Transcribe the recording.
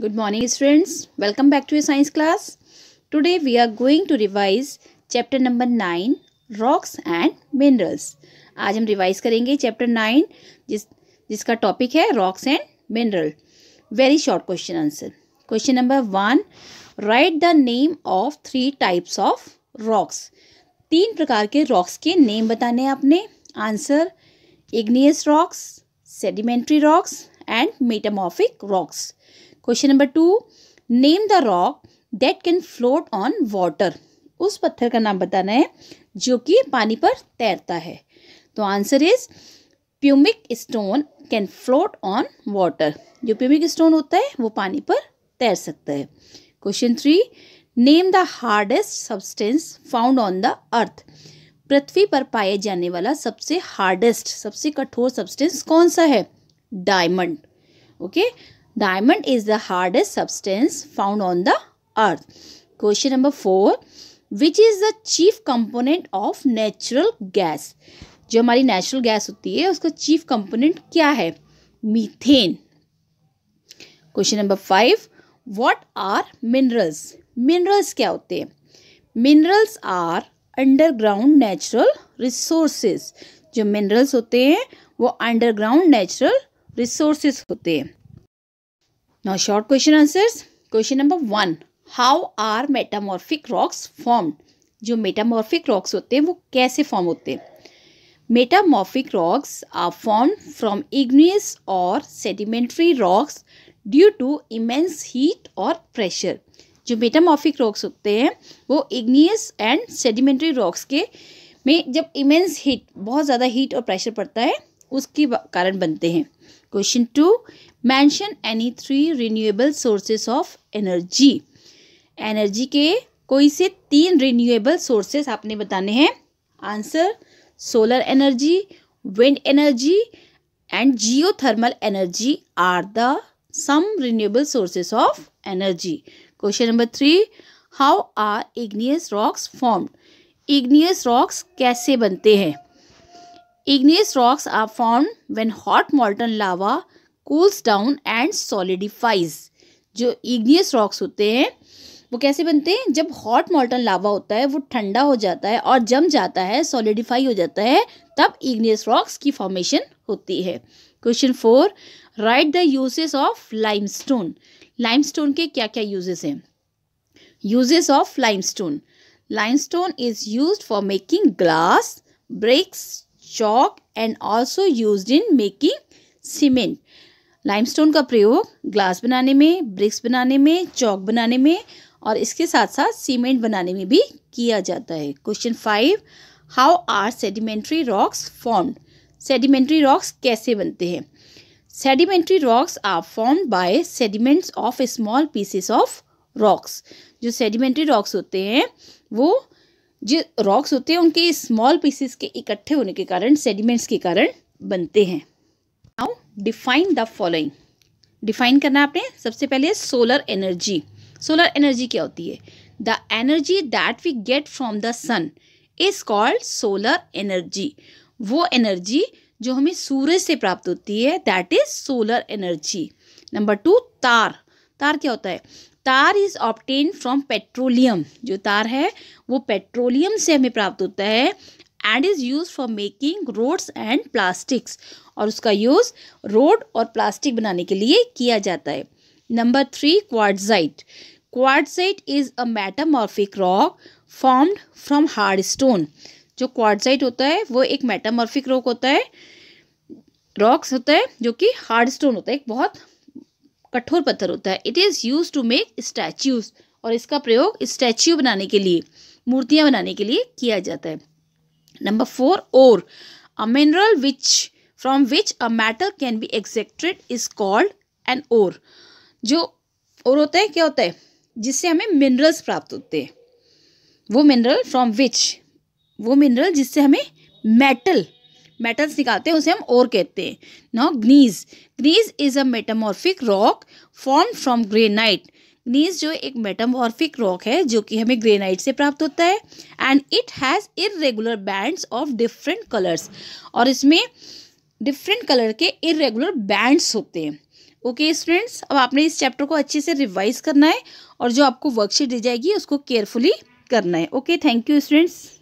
Good morning students welcome back to your science class today we are going to revise chapter number 9 rocks and minerals आज हम revise करेंगे chapter nine जिस जिसका topic है rocks and mineral very short question answer question number one write the name of three types of rocks तीन प्रकार के rocks के नेम बताने आपने answer igneous rocks sedimentary rocks and metamorphic rocks question number two name the rock that can float on water उस पत्थर का नाम बताना है जो कि पानी पर तैरता है तो answer is pumice stone can float on water जो प्यूमिक स्टोन होता है वो पानी पर तैर सकता है question three name the hardest substance found on the earth पृथ्वी पर पाए जाने वाला सबसे हार्डेस्ट सबसे कठोर सब्सटेंस कौन सा है diamond okay okay? Diamond is the hardest substance found on the earth. Question number 4 which is the chief component of natural gas? जो हमारी नेचुरल गैस होती है उसका चीफ कंपोनेंट क्या है methane question number five what are minerals minerals क्या होते हैं minerals are underground natural resources जो मिनरल्स होते हैं वो अंडरग्राउंड नेचुरल रिसोर्सेज होते हैं Now short question answers question number one how are metamorphic rocks form जो मेटामॉर्फिक रॉक्स होते हैं वो कैसे फॉर्म होते हैं metamorphic rocks are form from igneous और sedimentary rocks due to immense heat और प्रेशर जो मेटामॉर्फिक रॉक्स होते हैं वो इग्नियस एंड सेडिमेंट्री रॉक्स के में जब इमेंस हीट बहुत ज़्यादा हीट और प्रेशर पड़ता है उसके कारण बनते हैं question two mention any three renewable sources of energy energy के कोई से तीन रिन्यूएबल सोर्सेस आपने बताने हैं answer solar energy wind energy and geothermal energy are the some renewable sources of energy question number three how are igneous rocks form igneous rocks कैसे बनते हैं Igneous rocks are formed when hot molten lava cools down and solidifies. जो igneous rocks होते हैं वो कैसे बनते हैं जब हॉट मॉल्टन लावा होता है वो ठंडा हो जाता है और जम जाता है सॉलिडिफाई हो जाता है तब इग्नियस रॉक्स की फॉर्मेशन होती है question four write the uses of limestone limestone के क्या क्या यूजेस हैं uses of limestone limestone is use for making glass bricks and also use in making cement lime limestone का प्रयोग ग्लास बनाने में ब्रिक्स बनाने में चौक बनाने में और इसके साथ साथ सीमेंट बनाने में भी किया जाता है question five how are sedimentary rocks formed sedimentary rocks कैसे बनते हैं sedimentary rocks are formed by sediments of small pieces of rocks जो सेडिमेंट्री रॉक्स होते हैं वो जो रॉक्स होते हैं उनके स्मॉल पीसेस के इकट्ठे होने के कारण सेडिमेंट्स के कारण बनते हैं now define the following define करना आपने सबसे पहले सोलर एनर्जी सोलर एनर्जी क्या होती है the energy that we get from the sun is called solar energy वो एनर्जी जो हमें सूरज से प्राप्त होती है that is solar energy number two tar tar क्या होता है तार इज ऑप्टेन फ्रॉम पेट्रोलियम जो तार है वो पेट्रोलियम से हमें प्राप्त होता है and is use for making roads and plastics और उसका यूज रोड और प्लास्टिक बनाने के लिए किया जाता है number three quartzite quartzite is a metamorphic rock formed from hard stone जो क्वार्टजाइट होता है वो एक मेटामॉर्फिक रॉक होता है रॉक्स होता है जो कि हार्ड स्टोन होता है एक बहुत कठोर पत्थर होता है it is use to make statues और इसका प्रयोग स्टैच्यू बनाने के लिए मूर्तियाँ बनाने के लिए किया जाता है number four ore a mineral which from which a matter can be extracted is called an ore जो और होता है क्या होता है जिससे हमें मिनरल्स प्राप्त होते हैं वो मिनरल फ्रॉम विच वो मिनरल जिससे हमें मेटल मेटल्स निकालते हैं उसे हम और कहते हैं now gneiss gneiss is a metamorphic rock form from granite gneiss जो एक मेटामॉर्फिक रॉक है जो कि हमें ग्रेनाइट से प्राप्त होता है and it has irregular bands of different colours और इसमें डिफरेंट कलर के इरेगुलर बैंड्स होते हैं ओके okay, स्टूडेंट्स अब आपने इस चैप्टर को अच्छे से रिवाइज करना है और जो आपको वर्कशीट दी जाएगी उसको केयरफुली करना है ओके थैंक यू स्टूडेंट्स